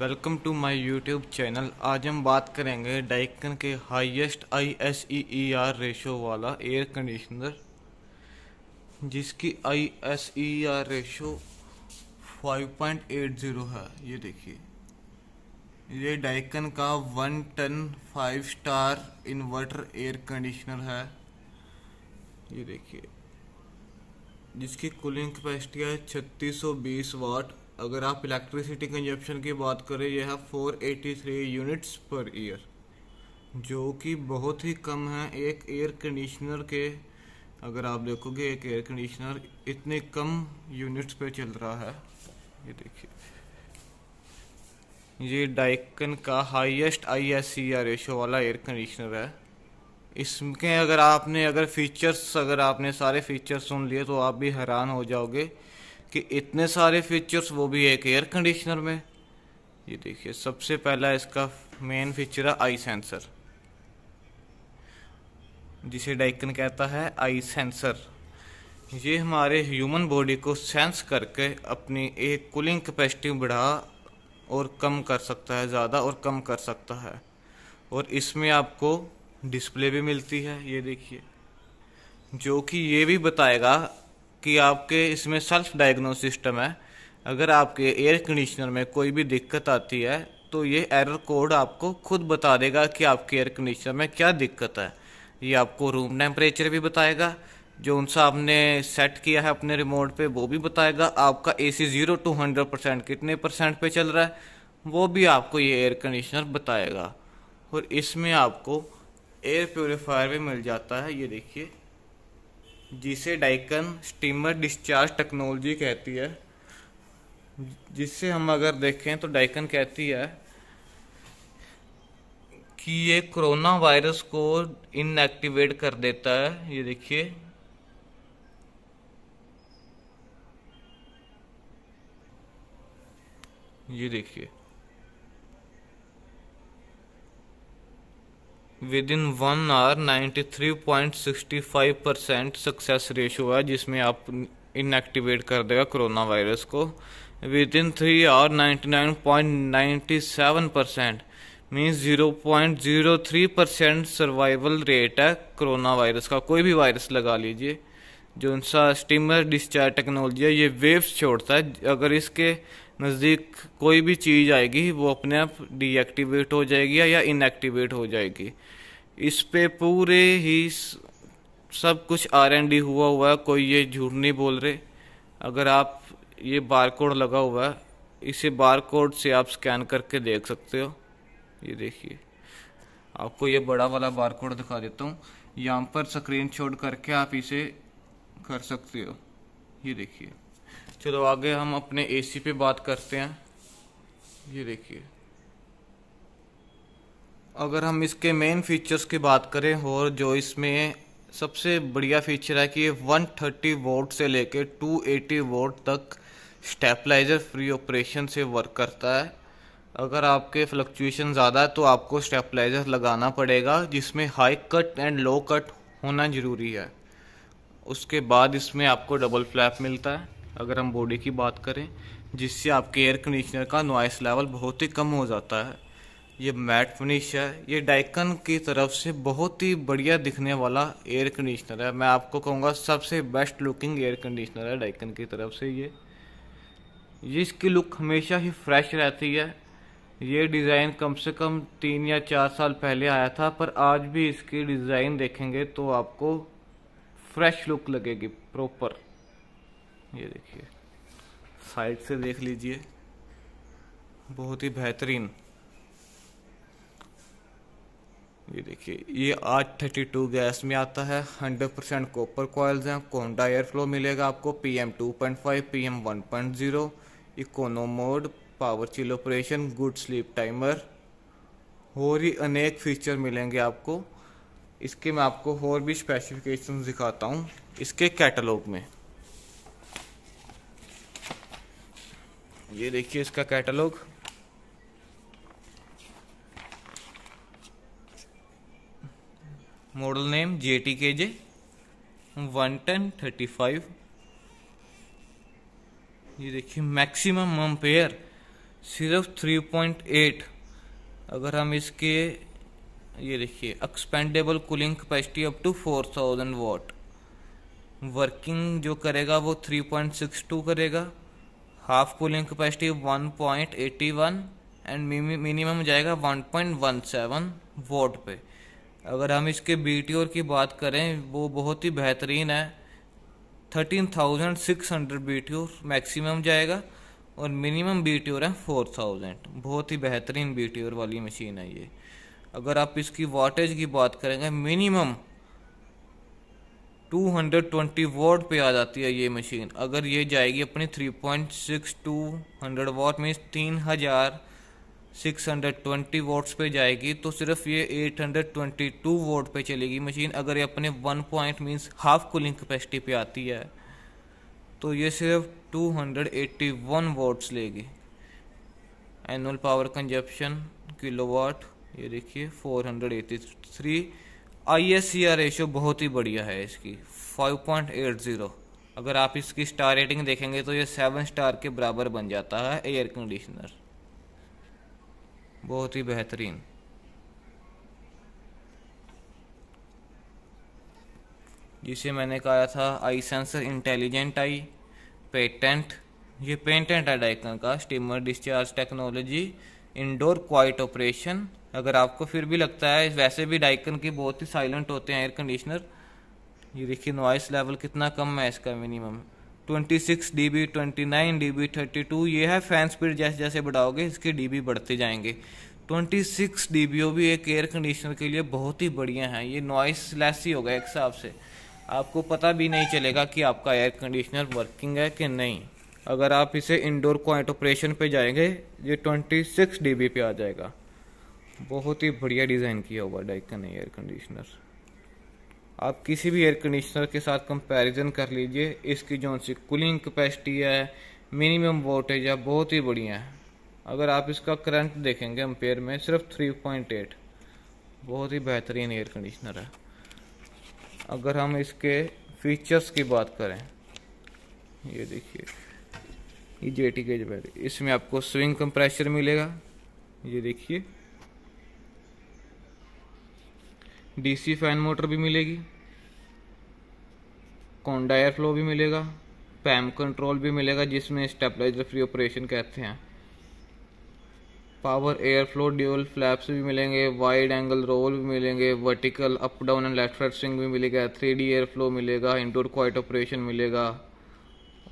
welcome to my YouTube channel आज हम बात करेंगे डाइकन के highest I S E E R ratio वाला एयर कंडीशनर जिसकी I S E R ratio 5.80 है ये देखिए ये डाइकन का one ton five star inverter air conditioner है ये देखिए जिसकी कूलिंग कैपेसिटी है 3620 वाट अगर आप इलेक्ट्रिसिटी कंजप्शन की बात करें यह 483 यूनिट्स पर ईयर जो कि बहुत ही कम है एक एयर कंडीशनर के अगर आप देखोगे एक एयर कंडीशनर इतने कम यूनिट्स पे चल रहा है ये देखिए ये डाइकन का हाईएस्ट आईएससीआर रेशो वाला एयर कंडीशनर है इसके अगर आपने अगर फीचर्स अगर आपने सारे फीचर्स सुन लिए तो आप भी हैरान हो जाओगे कि इतने सारे फीचर्स वो भी एक एयर कंडीशनर में ये देखिए सबसे पहला इसका मेन फीचर है आई सेंसर जिसे डाइकन कहता है आई सेंसर ये हमारे ह्यूमन बॉडी को सेंस करके अपनी एक कूलिंग कैपेसिटी बढ़ा और कम कर सकता है ज़्यादा और कम कर सकता है और इसमें आपको डिस्प्ले भी मिलती है ये देखिए जो कि ये भी बताएगा कि आपके इसमें सेल्फ डायग्नोस सिस्टम है अगर आपके एयर कंडीशनर में कोई भी दिक्कत आती है तो ये एरर कोड आपको खुद बता देगा कि आपके एयर कंडीशनर में क्या दिक्कत है ये आपको रूम टेम्परेचर भी बताएगा जो उनसा आपने सेट किया है अपने रिमोट पे वो भी बताएगा आपका A C zero to hundred percent कितने परसेंट पे चल रहा है वो भी आपको ये एयर कंडीशनर बताएगा और इसमें आपको एयर प्योरीफायर भी मिल जाता है ये देखिए जिसे डाइकन स्टीमर डिस्चार्ज टेक्नोलॉजी कहती है जिससे हम अगर देखें तो डाइकन कहती है कि ये कोरोना वायरस को इनएक्टिवेट कर देता है ये देखिए ये देखिए within one hour 93.65 percent success ratio है जिसमें आप इनएक्टिवेट कर देगा कोरोना वायरस को within three hour 99.97 percent means zero point zero three percent survival rate है कोरोना वायरस का कोई भी वायरस लगा लीजिए जो सा स्टीमर डिस्चार्ज टेक्नोलॉजी है ये वेव्स छोड़ता है अगर इसके नज़दीक कोई भी चीज़ आएगी वो अपने आप डीएक्टिवेट हो जाएगी या इनएक्टिवेट हो जाएगी इस पे पूरे ही सब कुछ आर डी हुआ हुआ है कोई ये झूठ नहीं बोल रहे अगर आप ये बार कोड लगा हुआ है इसे बार कोड से आप स्कैन करके देख सकते हो ये देखिए आपको ये बड़ा वाला बार कोड दिखा देता हूँ यहाँ पर स्क्रीन करके आप इसे कर सकते हो ये देखिए चलो आगे हम अपने एसी पे बात करते हैं ये देखिए अगर हम इसके मेन फीचर्स की बात करें और जो इसमें सबसे बढ़िया फीचर है कि ये 130 वोट से लेके 280 वोट तक स्टेपलाइज़र फ्री ऑपरेशन से वर्क करता है अगर आपके फ्लक्चुएशन ज़्यादा है तो आपको स्टेपलाइज़र लगाना पड़ेगा जिसमें high cut and low cut होना ज़रूरी है उसके बाद इसमें आपको डबल फ्लैप मिलता है अगर हम बॉडी की बात करें जिससे आपके एयर कंडीशनर का नॉइस लेवल बहुत ही कम हो जाता है ये मैट फिनिश है ये डाइकन की तरफ से बहुत ही बढ़िया दिखने वाला एयर कंडीशनर है मैं आपको कहूँगा सबसे बेस्ट लुकिंग एयर कंडीशनर है डाइकन की तरफ से ये जिसकी लुक हमेशा ही फ्रेश रहती है ये डिज़ाइन कम से कम तीन या चार साल पहले आया था पर आज भी इसकी डिज़ाइन देखेंगे तो आपको फ्रेश लुक लगेगी प्रॉपर ये देखिए साइड से देख लीजिए बहुत ही बेहतरीन ये देखिए ये आठ थर्टी टू गैस में आता है हंड्रेड परसेंट कॉपर कॉयल्स हैं कोंडा एयर फ्लो मिलेगा आपको P M two point five P M one point zero econo mode power chill operation good sleep timer और ही अनेक फीचर मिलेंगे आपको इसके मैं आपको और भी स्पेसिफिकेशन दिखाता हूँ इसके कैटलॉग में ये देखिए इसका catalogue model name J T K J one ten thirty five ये देखिए मैक्सिमम पेयर सिर्फ थ्री पॉइंट एट अगर हम इसके ये देखिए expandable cooling capacity up to four thousand watt working जो करेगा वो थ्री पॉइंट सिक्स टू करेगा half cooling capacity 1.81 and minimum हो जाएगा 1.17 वोट पे अगर हम इसके ओर की बात करें वो बहुत ही बेहतरीन है 13,600 ओर मैक्सिमम जाएगा और मिनिमम बी ओर है 4,000 बहुत ही बेहतरीन ओर वाली मशीन है ये अगर आप इसकी वाटेज की बात करेंगे मिनिमम 220 वॉट पे आ जाती है ये मशीन अगर ये जाएगी अपनी point two hundred watt means तीन हज़ार सिक्स हंड्रेड ट्वेंटी वोट्स पे जाएगी तो सिर्फ ये eight hundred twenty two watt पे चलेगी मशीन अगर ये अपने one point means half cooling capacity पे आती है तो ये सिर्फ two hundred eighty one watts लेगी एनुअल पावर कंजप्शन वाट ये देखिए four hundred eighty three I S C R ratio बहुत ही बढ़िया है इसकी 5.80 अगर आप इसकी स्टार रेटिंग देखेंगे तो ये सेवन स्टार के बराबर बन जाता है एयर कंडीशनर बहुत ही बेहतरीन जिसे मैंने कहा था eye sensor intelligent eye patent ये पेटेंट है डाइकन का steamer discharge technology indoor quiet operation अगर आपको फिर भी लगता है वैसे भी डाइकन के बहुत ही साइलेंट होते हैं एयर कंडीशनर ये देखिए नॉइस लेवल कितना कम है इसका मिनिमम 26 डीबी 29 डीबी 32 ये है फैन स्पीड जैसे जैसे बढ़ाओगे इसके डीबी बढ़ते जाएंगे 26 ओ भी एक एयर कंडीशनर के लिए बहुत ही बढ़िया है ये नॉइस लेस ही होगा एक हिसाब से आपको पता भी नहीं चलेगा कि आपका एयर कंडीशनर वर्किंग है कि नहीं अगर आप इसे इंडोर क्वाइट ऑपरेशन पे जाएंगे ये 26 डीबी पे आ जाएगा बहुत ही बढ़िया डिज़ाइन किया हुआ डाइकन एयर कंडीशनर आप किसी भी एयर कंडीशनर के साथ कंपैरिजन कर लीजिए इसकी जो सी कूलिंग कैपेसिटी है मिनिमम वोल्टेज है बहुत ही बढ़िया है अगर आप इसका करंट देखेंगे एम्पेयर में सिर्फ 3.8 बहुत ही बेहतरीन एयर कंडीशनर है अगर हम इसके फीचर्स की बात करें ये देखिए ये जे टी गेज वायर इसमें आपको स्विंग कंप्रेसर मिलेगा ये देखिए डीसी फैन मोटर भी मिलेगी कोंडा एयर फ्लो भी मिलेगा पैम कंट्रोल भी मिलेगा जिसमें स्टेबलाइजर फ्री ऑपरेशन कहते हैं power air flow dual flaps भी मिलेंगे वाइड एंगल रोल भी मिलेंगे vertical up down and left swing भी मिलेगा थ्री डी एयर फ्लो मिलेगा इंडोर क्वाइट ऑपरेशन मिलेगा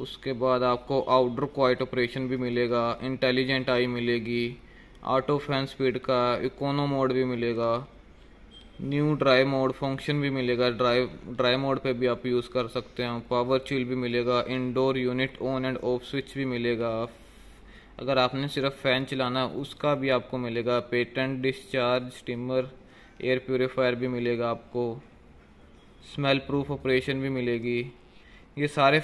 उसके बाद आपको आउटडोर क्वाइट ऑपरेशन भी मिलेगा इंटेलिजेंट आई मिलेगी ऑटो फैन स्पीड का इकोनो मोड भी मिलेगा न्यू ड्राई मोड फंक्शन भी मिलेगा ड्राई ड्राई मोड पे भी आप यूज़ कर सकते हैं पावर चिल भी मिलेगा indoor unit on and off switch भी मिलेगा अगर आपने सिर्फ फ़ैन चलाना है उसका भी आपको मिलेगा patent discharge steamer air purifier भी मिलेगा आपको स्मेल प्रूफ ऑपरेशन भी मिलेगी ये सारे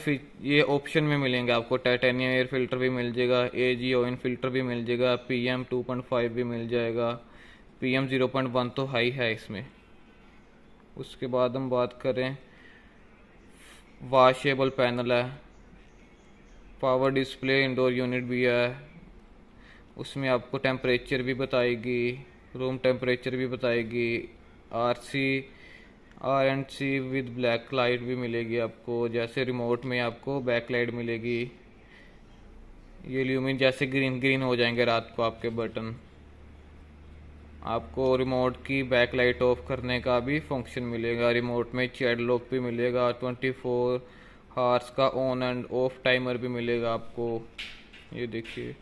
ये ऑप्शन में मिलेंगे आपको टाइटेनियम एयर फिल्टर भी मिल जाएगा ए जी ओइन फिल्टर भी मिल जाएगा P M two point five भी मिल जाएगा P M zero point one तो हाई है इसमें उसके बाद हम बात करें वाशेबल पैनल है पावर डिस्प्ले इंडोर यूनिट भी है उसमें आपको टेम्परेचर भी बताएगी रूम टेम्परेचर भी बताएगी RC R and C with black light भी मिलेगी आपको जैसे रिमोट में आपको बैक लाइट मिलेगी ये ल्यूमिन जैसे ग्रीन ग्रीन हो जाएंगे रात को आपके बटन आपको रिमोट की बैक लाइट ऑफ करने का भी फंक्शन मिलेगा रिमोट में चेड लॉक भी मिलेगा ट्वेंटी फोर हार्स का ऑन एंड ऑफ टाइमर भी मिलेगा आपको ये देखिए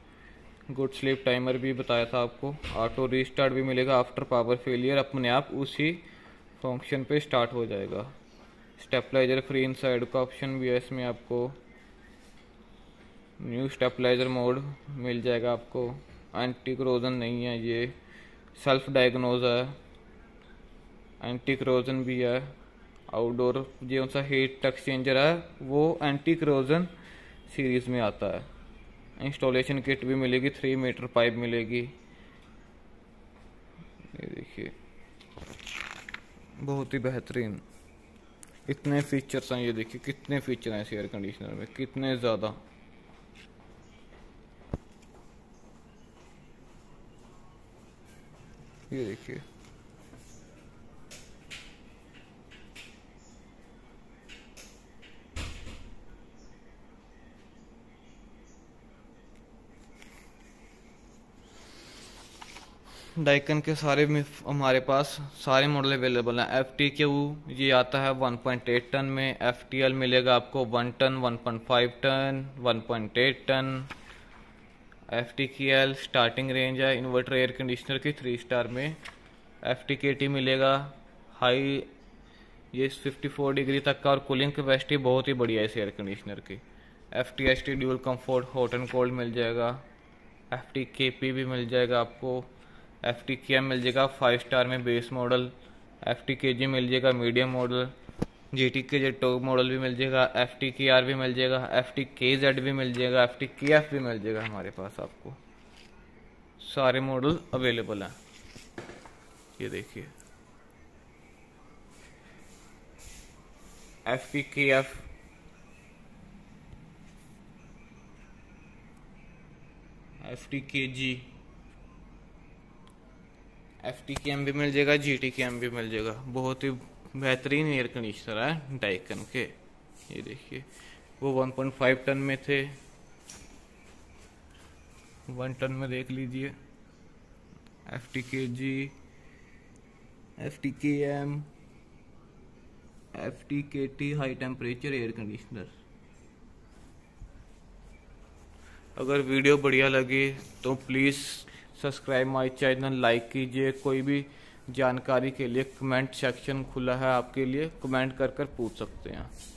गुड स्लीप टाइमर भी बताया था आपको ऑटो रीस्टार्ट भी मिलेगा आफ्टर पावर फेलियर अपने आप उसी तो ऑप्शन पे स्टार्ट हो जाएगा स्टेपलाइजर फ्री इनसाइड का ऑप्शन भी है इसमें आपको न्यू स्टेपलाइजर मोड मिल जाएगा आपको एंटी क्रोजन नहीं है ये सेल्फ डायग्नोज है एंटी क्रोजन भी है आउटडोर जो सा हीट एक्सचेंजर है वो एंटी क्रोजन सीरीज़ में आता है इंस्टॉलेशन किट भी मिलेगी थ्री मीटर पाइप मिलेगी बहुत ही बेहतरीन इतने फीचर्स हैं ये देखिए कितने फीचर हैं इस एयर कंडीशनर में कितने ज़्यादा ये देखिए डाइकन के सारे हमारे पास सारे मॉडल अवेलेबल हैं एफ टी क्यू ये आता है 1.8 टन में एफ टी एल मिलेगा आपको 1 ton 1.5 ton 1.8 ton F T K L starting range है इन्वर्टर एयर कंडीशनर की थ्री स्टार में एफ टी के टी मिलेगा हाई ये 54 डिग्री तक का और कूलिंग कैपेसिटी बहुत ही बढ़िया है इस एयर कंडीशनर की F T S T dual comfort hot and cold मिल जाएगा एफ टी के पी भी मिल जाएगा आपको एफ टी के एम मिल जाएगा फाइव स्टार में base model F T K G मिल जाएगा medium model G T K जे टॉप मॉडल भी मिल जाएगा एफ टी के आर भी मिल जाएगा एफ टी के जेड भी मिल जाएगा एफ टी के एफ भी मिल जाएगा हमारे पास आपको सारे मॉडल अवेलेबल हैं ये देखिए F T K F F T K G F T K M भी मिल जाएगा जी टी के एम भी मिल जाएगा बहुत ही बेहतरीन एयर कंडीशनर है डाइकन के ये देखिए वो 1.5 टन में थे वन टन में देख लीजिए F T K G F T K M F T K T high temperature air conditioner अगर वीडियो बढ़िया लगे तो please subscribe my channel like कीजिए कोई भी जानकारी के लिए कमेंट सेक्शन खुला है आपके लिए कमेंट कर कर पूछ सकते हैं